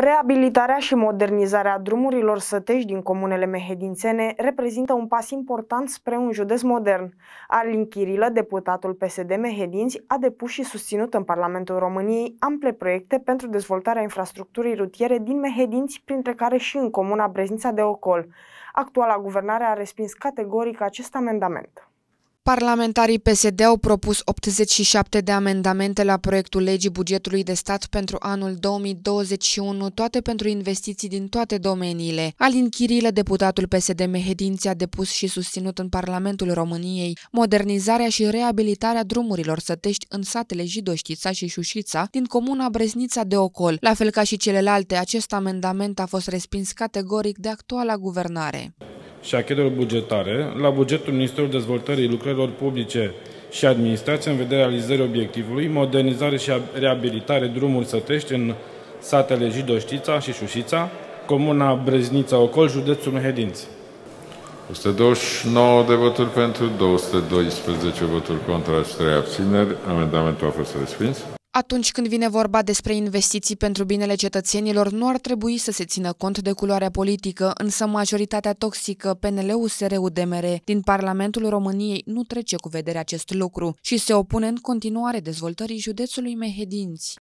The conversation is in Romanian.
Reabilitarea și modernizarea drumurilor sătești din comunele mehedințene reprezintă un pas important spre un județ modern. Alin Chirilă, deputatul PSD Mehedinți, a depus și susținut în Parlamentul României ample proiecte pentru dezvoltarea infrastructurii rutiere din Mehedinți, printre care și în comuna Breznița de Ocol. Actuala guvernare a respins categoric acest amendament. Parlamentarii PSD au propus 87 de amendamente la proiectul legii bugetului de stat pentru anul 2021, toate pentru investiții din toate domeniile. Alin Chirilă, deputatul PSD Mehedinți, a depus și susținut în Parlamentul României modernizarea și reabilitarea drumurilor sătești în satele Jidoștița și Șușița din comuna Breznița de Ocol. La fel ca și celelalte, acest amendament a fost respins categoric de actuala guvernare și achetelor bugetare la bugetul Ministerului Dezvoltării Lucrărilor Publice și administrației în vederea realizării obiectivului, modernizare și reabilitare drumuri sătești în satele Jidoștița și Șușița, comuna Breznița Ocol, județul Mehedinți. 129 de voturi pentru, 212 voturi contra și 3 abțineri. Amendamentul a fost respins. Atunci când vine vorba despre investiții pentru binele cetățenilor, nu ar trebui să se țină cont de culoarea politică, însă majoritatea toxică PNL-USR-UDMR din Parlamentul României nu trece cu vedere acest lucru și se opune în continuare dezvoltării județului Mehedinți.